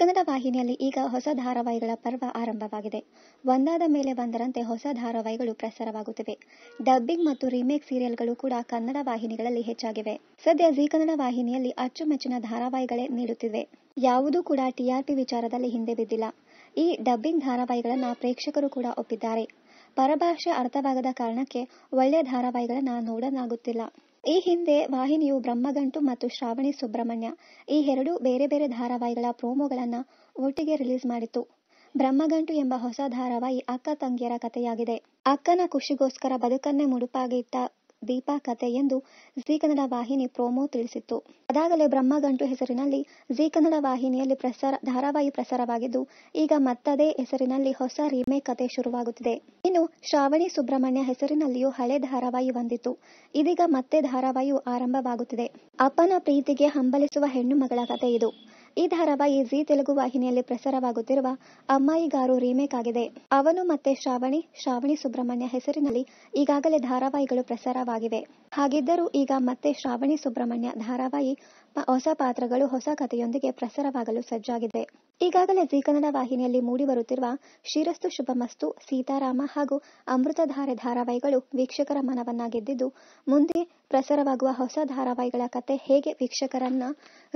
ಕನ್ನಡ ವಾಹಿನಿಯಲ್ಲಿ ಈಗ ಹೊಸ ಧಾರಾವಾಹಿಗಳ ಪರ್ವ ಆರಂಭವಾಗಿದೆ ಒಂದಾದ ಮೇಲೆ ಬಂದರಂತೆ ಹೊಸ ಧಾರಾವಾಹಿಗಳು ಪ್ರಸಾರವಾಗುತ್ತಿವೆ ಡಬ್ಬಿಂಗ್ ಮತ್ತು ರೀಮೇಕ್ ಸೀರಿಯಲ್ಗಳು ಕೂಡ ಕನ್ನಡ ವಾಹಿನಿಗಳಲ್ಲಿ ಹೆಚ್ಚಾಗಿವೆ ಸದ್ಯ ಜೀ ಕನ್ನಡ ವಾಹಿನಿಯಲ್ಲಿ ಅಚ್ಚುಮೆಚ್ಚಿನ ಧಾರಾವಾಹಿಗಳೇ ನೀಡುತ್ತಿವೆ ಯಾವುದೂ ಕೂಡ ಟಿಆರ್ಪಿ ವಿಚಾರದಲ್ಲಿ ಹಿಂದೆ ಬಿದ್ದಿಲ್ಲ ಈ ಡಬ್ಬಿಂಗ್ ಧಾರಾವಾಹಿಗಳನ್ನು ಪ್ರೇಕ್ಷಕರು ಕೂಡ ಒಪ್ಪಿದ್ದಾರೆ ಪರಭಾಷೆ ಅರ್ಥವಾಗದ ಕಾರಣಕ್ಕೆ ಒಳ್ಳೆಯ ಧಾರಾವಾಹಿಗಳನ್ನು ನೋಡಲಾಗುತ್ತಿಲ್ಲ ಈ ಹಿಂದೆ ವಾಹಿನಿಯು ಬ್ರಹ್ಮಗಂಟು ಮತ್ತು ಶ್ರಾವಣಿ ಸುಬ್ರಹ್ಮಣ್ಯ ಈ ಎರಡೂ ಬೇರೆ ಬೇರೆ ಧಾರಾವಾಹಿಗಳ ಪ್ರೋಮೋಗಳನ್ನು ಒಟ್ಟಿಗೆ ರಿಲೀಸ್ ಮಾಡಿತ್ತು ಬ್ರಹ್ಮಗಂಟು ಎಂಬ ಹೊಸ ಧಾರಾವಾಹಿ ಅಕ್ಕ ತಂಗಿಯರ ಕಥೆಯಾಗಿದೆ ಅಕ್ಕನ ಖುಷಿಗೋಸ್ಕರ ಬದುಕನ್ನೇ ಮುಡುಪಾಗಿಟ್ಟ ದೀಪಾ ಕತೆ ಎಂದು ಜೀ ಕನ್ನಡ ವಾಹಿನಿ ಪ್ರೋಮೋ ತಿಳಿಸಿತ್ತು ಅದಾಗಲೇ ಬ್ರಹ್ಮಗಂಟು ಹೆಸರಿನಲ್ಲಿ ಜೀ ಕನ್ನಡ ವಾಹಿನಿಯಲ್ಲಿ ಪ್ರಸಾರ ಧಾರಾವಾಹಿ ಪ್ರಸಾರವಾಗಿದ್ದು ಈಗ ಮತ್ತದೇ ಹೆಸರಿನಲ್ಲಿ ಹೊಸ ರೀಮೇಕ್ ಕತೆ ಶುರುವಾಗುತ್ತಿದೆ ಇನ್ನು ಶ್ರಾವಣಿ ಸುಬ್ರಹ್ಮಣ್ಯ ಹೆಸರಿನಲ್ಲಿಯೂ ಹಳೆ ಧಾರಾವಾಹಿ ಬಂದಿತ್ತು ಇದೀಗ ಮತ್ತೆ ಧಾರಾವಾಹಿಯು ಆರಂಭವಾಗುತ್ತಿದೆ ಅಪ್ಪನ ಪ್ರೀತಿಗೆ ಹಂಬಲಿಸುವ ಹೆಣ್ಣು ಮಗಳ ಕತೆ ಇದು ಈ ಧಾರಾವಾಹಿ ಜಿ ತೆಲುಗು ವಾಹಿನಿಯಲ್ಲಿ ಪ್ರಸಾರವಾಗುತ್ತಿರುವ ಅಮ್ಮಾಯಿಗಾರು ರೀಮೇಕ್ ಆಗಿದೆ ಅವನು ಮತ್ತೆ ಶ್ರಾವಣಿ ಶ್ರಾವಣಿ ಸುಬ್ರಹ್ಮಣ್ಯ ಹೆಸರಿನಲ್ಲಿ ಈಗಾಗಲೇ ಧಾರಾವಾಹಿಗಳು ಪ್ರಸಾರವಾಗಿವೆ ಹಾಗಿದ್ದರೂ ಈಗ ಮತ್ತೆ ಶ್ರಾವಣಿ ಸುಬ್ರಹ್ಮಣ್ಯ ಧಾರಾವಾಹಿ ಹೊಸ ಪಾತ್ರಗಳು ಹೊಸ ಕಥೆಯೊಂದಿಗೆ ಪ್ರಸಾರವಾಗಲು ಸಜ್ಜಾಗಿದೆ ಈಗಾಗಲೇ ಜೀ ಕನ್ನಡ ವಾಹಿನಿಯಲ್ಲಿ ಮೂಡಿಬರುತ್ತಿರುವ ಶಿರಸ್ತು ಶುಭಮಸ್ತು ಸೀತಾರಾಮ ಹಾಗೂ ಅಮೃತಧಾರೆ ಧಾರಾವಾಹಿಗಳು ವೀಕ್ಷಕರ ಮನವನ್ನ ಗೆದ್ದಿದ್ದು ಮುಂದೆ ಪ್ರಸಾರವಾಗುವ ಹೊಸ ಧಾರಾವಾಹಿಗಳ ಕತೆ ಹೇಗೆ ವೀಕ್ಷಕರನ್ನ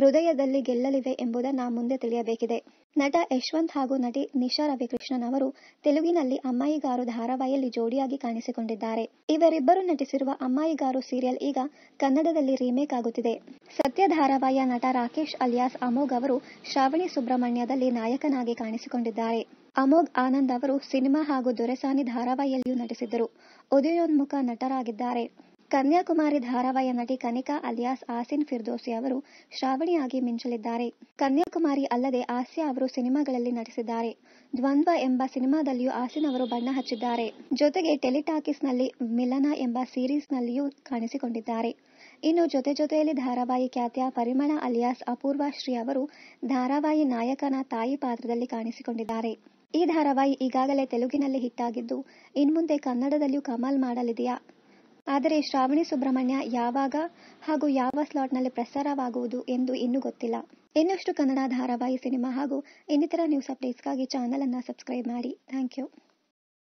ಹೃದಯದಲ್ಲಿ ಗೆಲ್ಲಲಿವೆ ಎಂಬುದನ್ನ ಮುಂದೆ ತಿಳಿಯಬೇಕಿದೆ ನಟ ಯಶವಂತ್ ಹಾಗೂ ನಟಿ ನಿಶಾ ರವಿಕೃಷ್ಣನ್ ಅವರು ತೆಲುಗಿನಲ್ಲಿ ಅಮ್ಮಾಯಿಗಾರು ಧಾರಾವಾಹಿಯಲ್ಲಿ ಜೋಡಿಯಾಗಿ ಕಾಣಿಸಿಕೊಂಡಿದ್ದಾರೆ ಇವರಿಬ್ಬರು ನಟಿಸಿರುವ ಅಮ್ಮಾಯಿಗಾರು ಸೀರಿಯಲ್ ಈಗ ಕನ್ನಡದಲ್ಲಿ ರೀಮೇಕ್ ಆಗುತ್ತಿದೆ ಸತ್ಯ ಧಾರಾವಾಹಿಯ ನಟ ರಾಕೇಶ್ ಅಲಿಯಾಸ್ ಅಮೋಘ್ ಅವರು ಶ್ರಾವಣಿ ಸುಬ್ರಹ್ಮಣ್ಯದಲ್ಲಿ ನಾಯಕನಾಗಿ ಕಾಣಿಸಿಕೊಂಡಿದ್ದಾರೆ ಅಮೋಘ್ ಆನಂದ್ ಅವರು ಸಿನಿಮಾ ಹಾಗೂ ದೊರೆಸಾನಿ ಧಾರಾವಾಹಿಯಲ್ಲಿಯೂ ನಟಿಸಿದ್ದರು ಉದಯೋನ್ಮುಖ ನಟರಾಗಿದ್ದಾರೆ ಕನ್ಯಾಕುಮಾರಿ ಧಾರಾವಾಹಿಯ ನಟಿ ಕನಿಕಾ ಅಲಿಯಾಸ್ ಆಸಿನ್ ಫಿರ್ದೋಸಿ ಅವರು ಶ್ರಾವಣಿಯಾಗಿ ಮಿಂಚಲಿದ್ದಾರೆ ಕನ್ಯಾಕುಮಾರಿ ಅಲ್ಲದೆ ಆಸ್ಯಾ ಅವರು ಸಿನಿಮಾಗಳಲ್ಲಿ ನಟಿಸಿದ್ದಾರೆ ದ್ವಂದ್ವ ಎಂಬ ಸಿನಿಮಾದಲ್ಲಿಯೂ ಆಸೀನ್ ಅವರು ಬಣ್ಣ ಹಚ್ಚಿದ್ದಾರೆ ಜೊತೆಗೆ ಟೆಲಿಟಾಕಿಸ್ನಲ್ಲಿ ಮಿಲನ ಎಂಬ ಸೀರೀಸ್ನಲ್ಲಿಯೂ ಕಾಣಿಸಿಕೊಂಡಿದ್ದಾರೆ ಇನ್ನು ಜೊತೆ ಜೊತೆಯಲ್ಲಿ ಧಾರಾವಾಹಿ ಖ್ಯಾತಿಯ ಪರಿಮಳ ಅಲಿಯಾಸ್ ಅಪೂರ್ವ ಶ್ರೀ ಅವರು ಧಾರಾವಾಹಿ ನಾಯಕನ ತಾಯಿ ಪಾತ್ರದಲ್ಲಿ ಕಾಣಿಸಿಕೊಂಡಿದ್ದಾರೆ ಈ ಧಾರಾವಾಹಿ ಈಗಾಗಲೇ ತೆಲುಗಿನಲ್ಲಿ ಹಿಟ್ಟಾಗಿದ್ದು ಇನ್ಮುಂದೆ ಕನ್ನಡದಲ್ಲಿಯೂ ಕಮಾಲ್ ಮಾಡಲಿದೆಯಾ ಆದರೆ ಶ್ರಾವಣಿ ಸುಬ್ರಹ್ಮಣ್ಯ ಯಾವಾಗ ಹಾಗೂ ಯಾವ ಸ್ಲಾಟ್ನಲ್ಲಿ ಪ್ರಸಾರವಾಗುವುದು ಎಂದು ಇನ್ನೂ ಗೊತ್ತಿಲ್ಲ ಇನ್ನಷ್ಟು ಕನ್ನಡ ಧಾರಾವಾಹಿ ಸಿನಿಮಾ ಹಾಗೂ ಇನ್ನಿತರ ನ್ಯೂಸ್ ಅಪ್ಡೇಟ್ಸ್ಗಾಗಿ ಅನ್ನು ಸಬ್ಸ್ಕ್ರೈಬ್ ಮಾಡಿ ಥ್ಯಾಂಕ್ ಯು